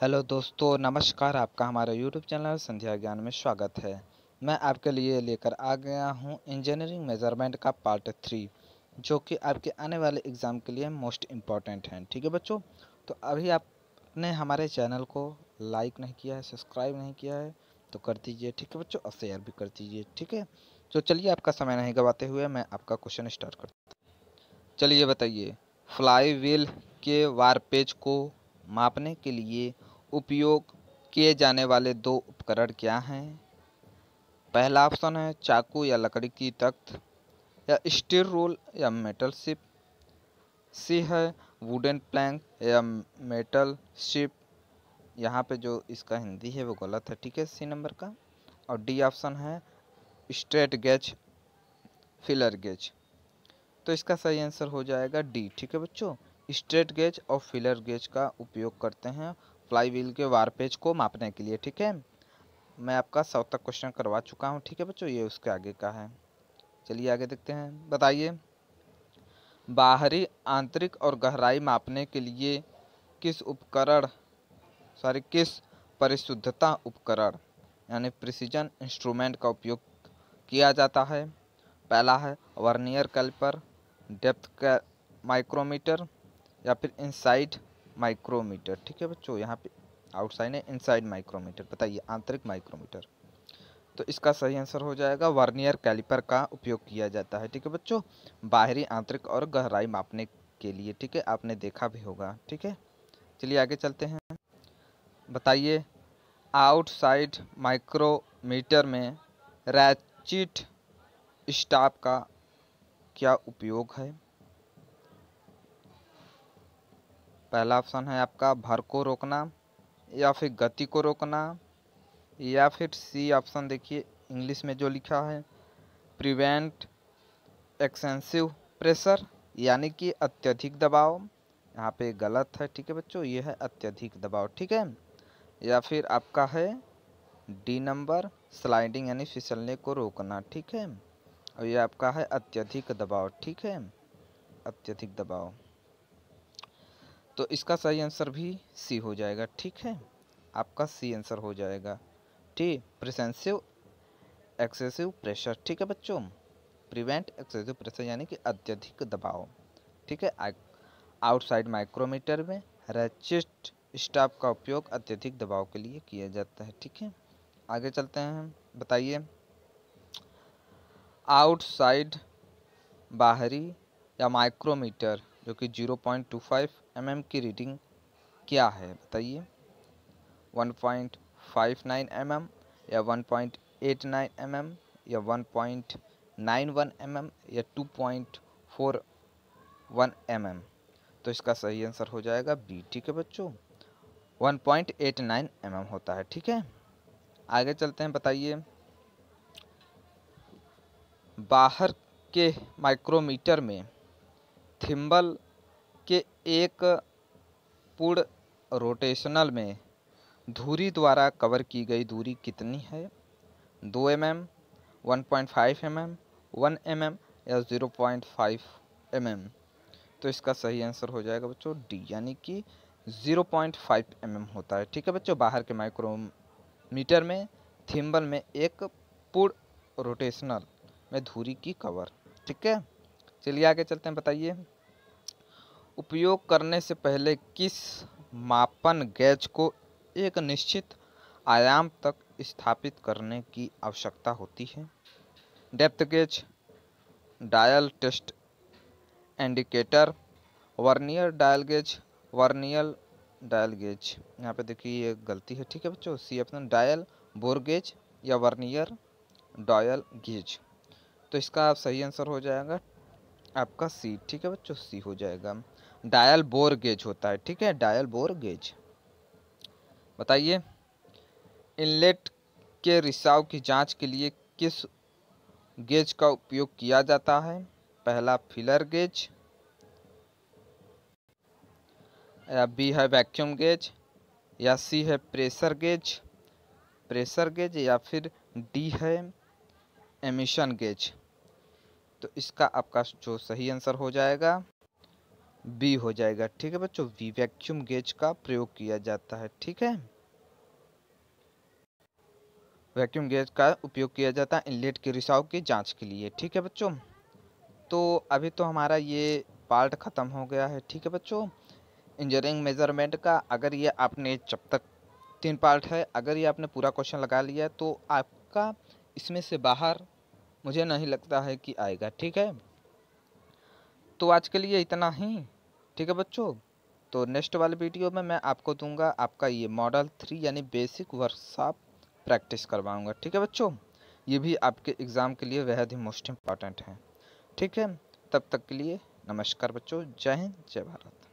hello दोस्तों नमस्कार आपका हमारे यूट्यूब चैनल संध्या ज्ञान में स्वागत है मैं आपके लिए लेकर आ गया हूं इंजीनियरिंग मेजरमेंट का पार्ट थ्री जो कि आपके आने वाले एग्ज़ाम के लिए मोस्ट इम्पॉर्टेंट हैं ठीक है बच्चों तो अभी आपने हमारे चैनल को लाइक नहीं किया है सब्सक्राइब नहीं किया है तो कर दीजिए ठीक है बच्चों और शेयर भी कर दीजिए ठीक है तो चलिए आपका समय नहीं गवाते हुए मैं आपका क्वेश्चन स्टार्ट करता चलिए बताइए फ्लाई व्हील के वार पेज को मापने के लिए उपयोग किए जाने वाले दो उपकरण क्या हैं पहला ऑप्शन है चाकू या लकड़ी की तख्त या स्टील रोल या मेटल शिप सी है वुडन प्लैंक या मेटल शिप यहाँ पे जो इसका हिंदी है वो गलत है ठीक है सी नंबर का और डी ऑप्शन है स्ट्रेट गेज फिलर गेज तो इसका सही आंसर हो जाएगा डी ठीक है बच्चों स्ट्रेट गेज और फिलर गेज का उपयोग करते हैं फ्लाई व्हील के वारपेज को मापने के लिए ठीक है मैं आपका सौ तक क्वेश्चन करवा चुका हूँ ठीक है बच्चों ये उसके आगे का है चलिए आगे देखते हैं बताइए बाहरी आंतरिक और गहराई मापने के लिए किस उपकरण सॉरी किस परिशुद्धता उपकरण यानी प्रिसीजन इंस्ट्रूमेंट का उपयोग किया जाता है पहला है वर्नियर कैलिपर डेप्थ माइक्रोमीटर या फिर इनसाइड माइक्रोमीटर ठीक है बच्चों यहाँ पे आउटसाइड है इनसाइड माइक्रोमीटर बताइए आंतरिक माइक्रोमीटर तो इसका सही आंसर हो जाएगा वर्नियर कैलिपर का उपयोग किया जाता है ठीक है बच्चों बाहरी आंतरिक और गहराई मापने के लिए ठीक है आपने देखा भी होगा ठीक है चलिए आगे चलते हैं बताइए आउटसाइड माइक्रोमीटर में रैचिट स्टाफ का क्या उपयोग है पहला ऑप्शन है आपका भर को रोकना या फिर गति को रोकना या फिर सी ऑप्शन देखिए इंग्लिश में जो लिखा है प्रिवेंट एक्सेंसिव प्रेशर यानी कि अत्यधिक दबाव यहाँ पे गलत है ठीक है बच्चों ये है अत्यधिक दबाव ठीक है या फिर आपका है डी नंबर स्लाइडिंग यानी फिसलने को रोकना ठीक है और ये आपका है अत्यधिक दबाव ठीक है अत्यधिक दबाव तो इसका सही आंसर भी सी हो जाएगा ठीक है आपका सी आंसर हो जाएगा ठीक प्रसेंसिव एक्सेसिव प्रेशर ठीक है बच्चों प्रिवेंट एक्सेसिव प्रेशर यानी कि अत्यधिक दबाव ठीक है आउटसाइड माइक्रोमीटर में रेचिस्ट स्टाफ का उपयोग अत्यधिक दबाव के लिए किया जाता है ठीक है आगे चलते हैं बताइए आउटसाइड बाहरी या माइक्रोमीटर जो कि 0.25 एम mm की रीडिंग क्या है बताइए 1.59 पॉइंट mm या 1.89 पॉइंट mm या 1.91 पॉइंट mm या 2.41 पॉइंट mm तो इसका सही आंसर हो जाएगा बी ठीक है बच्चों 1.89 पॉइंट mm होता है ठीक है आगे चलते हैं बताइए बाहर के माइक्रोमीटर में थिम्बल एक पूर्ण रोटेशनल में धुरी द्वारा कवर की गई दूरी कितनी है दो m m one point five m m one m m या zero point five m m तो इसका सही आंसर हो जाएगा बच्चों डी यानी कि zero point five m m होता है ठीक है बच्चों बाहर के माइक्रोमीटर में थिम्बल में एक पूर्ण रोटेशनल में धुरी की कवर ठीक है चलिए आगे चलते हैं बताइए उपयोग करने से पहले किस मापन गैज को एक निश्चित आयाम तक स्थापित करने की आवश्यकता होती है depth gauge dial test indicator vernier dial gauge vernier dial gauge यहाँ पे देखिए ये गलती है ठीक है बच्चों C F dial bore gauge या वर्नियर डायल गेज तो इसका आप सही आंसर हो जाएगा आपका सी ठीक है बच्चों सी हो जाएगा डायल बोर गेज होता है ठीक है डायल बोर गेज बताइए इनलेट के रिसाव की जांच के लिए किस गेज का उपयोग किया जाता है पहला फिलर गेज या बी है वैक्यूम गेज या सी है प्रेशर गेज प्रेशर गेज या फिर डी है एमिशन गेज तो इसका आपका जो सही आंसर हो जाएगा बी हो जाएगा ठीक है बच्चों वी वैक्यूम गेज का प्रयोग किया जाता है ठीक है वैक्यूम गेज का उपयोग किया जाता है इनलेट के रिसाव की जांच के लिए ठीक है बच्चों तो अभी तो हमारा ये पार्ट ख़त्म हो गया है ठीक है बच्चों इंजीनियरिंग मेजरमेंट का अगर ये आपने जब तक तीन पार्ट है अगर ये आपने पूरा क्वेश्चन लगा लिया तो आपका इसमें से बाहर मुझे नहीं लगता है कि आएगा ठीक है तो आज के लिए इतना ही ठीक है बच्चों तो नेक्स्ट वाले वीडियो में मैं आपको दूंगा आपका ये मॉडल थ्री यानी बेसिक वर्कशॉप प्रैक्टिस करवाऊंगा ठीक है बच्चों ये भी आपके एग्ज़ाम के लिए बेहद ही मोस्ट इम्पॉर्टेंट है ठीक है तब तक के लिए नमस्कार बच्चों जय हिंद जय भारत